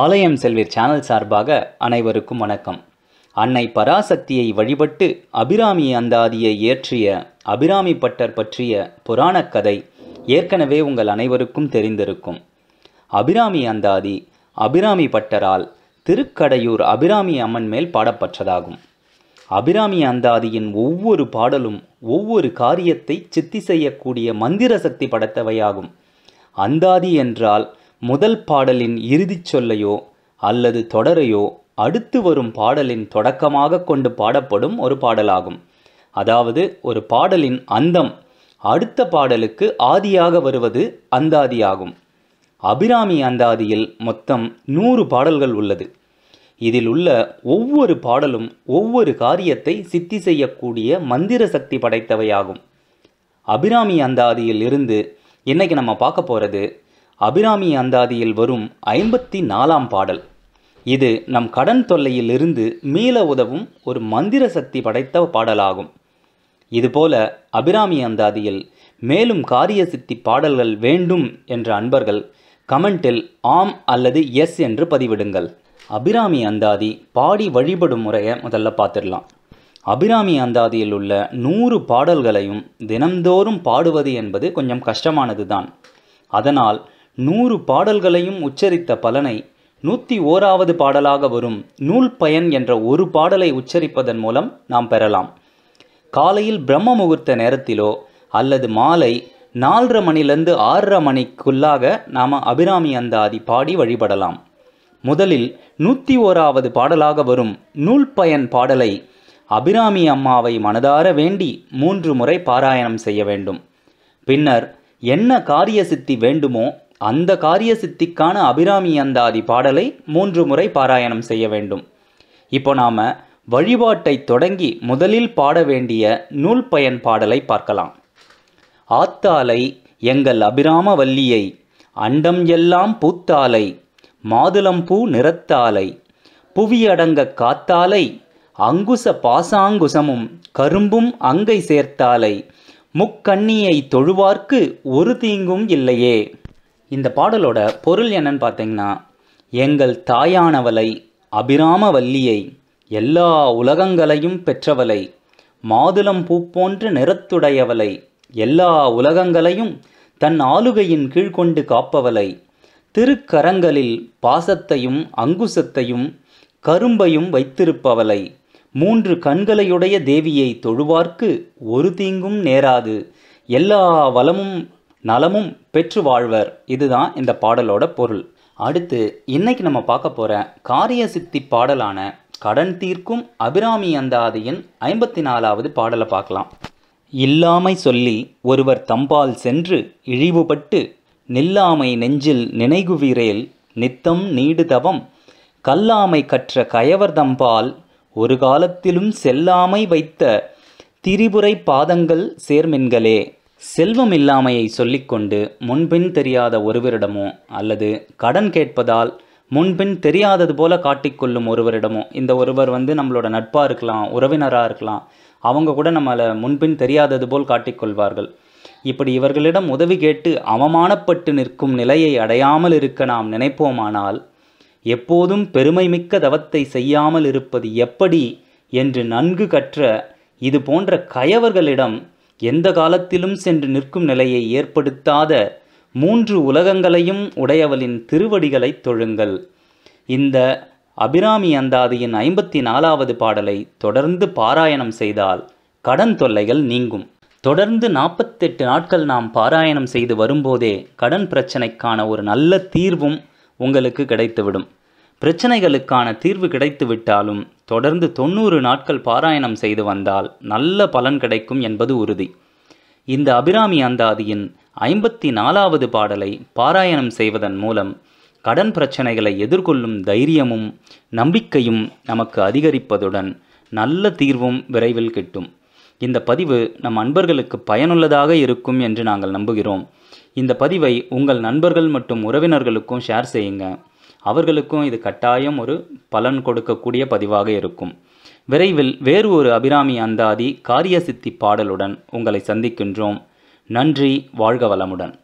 ஆலயம் செல்வீர் சேனல் சார்பாக அனைவருக்கும் வணக்கம் அன்னை பராசக்தியை வழிபட்டு அபிராமி அந்தாதியை இயற்றிய அபிராமி பட்டர் பற்றிய புராணக் கதை ஏற்கனவே உங்கள் அனைவருக்கும் தெரிந்திருக்கும் அபிராமி அந்தாதி அபிராமி பட்டரால் திருக்கடையூர் அபிராமி அம்மன் மேல் பாடப்பட்டதாகும் அபிராமி அந்தாதியின் ஒவ்வொரு பாடலும் ஒவ்வொரு காரியத்தை சித்தி செய்யக்கூடிய மந்திர சக்தி படைத்தவையாகும் அந்தாதி என்றால் முதல் பாடலின் இறுதிச் சொல்லையோ அல்லது தொடரையோ அடுத்து வரும் பாடலின் தொடக்கமாக கொண்டு பாடப்படும் ஒரு பாடலாகும் அதாவது ஒரு பாடலின் அந்தம் அடுத்த பாடலுக்கு ஆதியாக வருவது அந்தாதியாகும் அபிராமி அந்தாதியில் மொத்தம் நூறு பாடல்கள் உள்ளது இதில் உள்ள ஒவ்வொரு பாடலும் ஒவ்வொரு காரியத்தை சித்தி செய்யக்கூடிய மந்திர சக்தி படைத்தவையாகும் அபிராமி அந்தாதியில் இருந்து இன்னைக்கு நம்ம பார்க்க போகிறது அபிராமி அந்தாதியில் வரும் ஐம்பத்தி நாலாம் பாடல் இது நம் கடன் தொல்லையிலிருந்து மீள உதவும் ஒரு மந்திர சக்தி படைத்த பாடலாகும் இதுபோல அபிராமி அந்தாதியில் மேலும் காரிய சித்தி பாடல்கள் வேண்டும் என்ற அன்பர்கள் கமெண்டில் ஆம் அல்லது எஸ் என்று பதிவிடுங்கள் அபிராமி அந்தாதி பாடி வழிபடும் முறையை முதல்ல பார்த்துடலாம் அபிராமி அந்தாதியில் உள்ள நூறு பாடல்களையும் தினம்தோறும் பாடுவது என்பது கொஞ்சம் கஷ்டமானது தான் அதனால் நூறு பாடல்களையும் உச்சரித்த பலனை நூற்றி ஓராவது பாடலாக வரும் நூல் பயன் என்ற ஒரு பாடலை உச்சரிப்பதன் மூலம் நாம் பெறலாம் காலையில் பிரம்ம முகூர்த்த நேரத்திலோ அல்லது மாலை நாலரை மணிலேருந்து ஆறரை மணிக்குள்ளாக நாம் அபிராமி அந்தாதி பாடி வழிபடலாம் முதலில் நூற்றி ஓராவது பாடலாக வரும் நூல் பயன் பாடலை அபிராமி அம்மாவை மனதார வேண்டி மூன்று முறை பாராயணம் செய்ய வேண்டும் பின்னர் என்ன காரிய சித்தி வேண்டுமோ அந்த காரிய சித்திக்கான அபிராமி அந்தாதி பாடலை மூன்று முறை பாராயணம் செய்ய வேண்டும் இப்போ நாம் வழிபாட்டை தொடங்கி முதலில் பாட வேண்டிய நூல் பயன் பாடலை பார்க்கலாம் ஆத்தாலை எங்கள் அபிராம வல்லியை அண்டம் எல்லாம் பூத்தாலை மாதுளம்பூ நிறத்தாலை புவியடங்க காத்தாலை அங்குச பாசாங்குசமும் கரும்பும் அங்கை சேர்த்தாலை முக்கண்ணியை தொழுவார்க்கு ஒரு தீங்கும் இல்லையே இந்த பாடலோட பொருள் என்னன்னு பார்த்தீங்கன்னா எங்கள் தாயானவளை அபிராம வல்லியை எல்லா உலகங்களையும் பெற்றவளை மாதுளம் பூ போன்ற நிறத்துடையவளை எல்லா உலகங்களையும் தன் ஆளுகையின் கீழ் கொண்டு காப்பவளை திருக்கரங்களில் பாசத்தையும் அங்குசத்தையும் கரும்பையும் வைத்திருப்பவளை மூன்று கண்களையுடைய தேவியை தொழுவார்க்கு ஒரு தீங்கும் நேராது எல்லா வளமும் நலமும் பெற்று வாழ்வர் இதுதான் இந்த பாடலோட பொருள் அடுத்து இன்னைக்கு நம்ம பார்க்க போகிற காரிய சித்தி பாடலான கடன் தீர்க்கும் அபிராமி அந்தாதியின் ஐம்பத்தி நாலாவது பாடலை பார்க்கலாம் இல்லாமை சொல்லி ஒருவர் தம்பால் சென்று இழிவுபட்டு நில்லாமை நெஞ்சில் நினைகுவிரேல் நித்தம் நீடு தவம் கல்லாமை கற்ற கயவர் தம்பால் ஒரு காலத்திலும் செல்லாமை வைத்த திரிபுரை பாதங்கள் சேர்மென்களே செல்வம் இல்லாமையை சொல்லிக்கொண்டு முன்பின் தெரியாத ஒருவரிடமோ அல்லது கடன் கேட்பதால் முன்பின் தெரியாதது போல காட்டிக்கொள்ளும் ஒருவரிடமோ இந்த ஒருவர் வந்து நம்மளோட நட்பாக இருக்கலாம் உறவினராக இருக்கலாம் அவங்க கூட நம்மளை முன்பின் தெரியாதது போல் காட்டிக்கொள்வார்கள் இப்படி இவர்களிடம் உதவி கேட்டு அவமானப்பட்டு நிற்கும் நிலையை அடையாமல் இருக்க நாம் நினைப்போமானால் எப்போதும் பெருமை மிக்க தவத்தை செய்யாமல் இருப்பது எப்படி என்று நன்கு கற்ற இது போன்ற கயவர்களிடம் எந்த காலத்திலும் சென்று நிற்கும் நிலையை ஏற்படுத்தாத மூன்று உலகங்களையும் உடையவளின் திருவடிகளைத் தொழுங்கள் இந்த அபிராமி அந்தாதியின் ஐம்பத்தி நாலாவது பாடலை தொடர்ந்து பாராயணம் செய்தால் கடன் தொல்லைகள் நீங்கும் தொடர்ந்து நாற்பத்தெட்டு நாட்கள் நாம் பாராயணம் செய்து வரும்போதே கடன் பிரச்சனைக்கான ஒரு நல்ல தீர்வும் உங்களுக்கு கிடைத்துவிடும் பிரச்சனைகளுக்கான தீர்வு கிடைத்துவிட்டாலும் தொடர்ந்து தொண்ணூறு நாட்கள் பாராயணம் செய்து வந்தால் நல்ல பலன் கிடைக்கும் என்பது உறுதி இந்த அபிராமி அந்தாதியின் ஐம்பத்தி நாலாவது பாடலை பாராயணம் செய்வதன் மூலம் கடன் பிரச்சனைகளை எதிர்கொள்ளும் தைரியமும் நம்பிக்கையும் நமக்கு அதிகரிப்பதுடன் நல்ல தீர்வும் விரைவில் கிட்டும் இந்த பதிவு நம் அன்பர்களுக்கு பயனுள்ளதாக இருக்கும் என்று நாங்கள் நம்புகிறோம் இந்த பதிவை உங்கள் நண்பர்கள் மற்றும் உறவினர்களுக்கும் ஷேர் செய்யுங்கள் அவர்களுக்கும் இது கட்டாயம் ஒரு பலன் கொடுக்கக்கூடிய பதிவாக இருக்கும் விரைவில் வேறு ஒரு அபிராமி அந்தாதி காரியசித்தி பாடலுடன் உங்களை சந்திக்கின்றோம் நன்றி வாழ்க வளமுடன்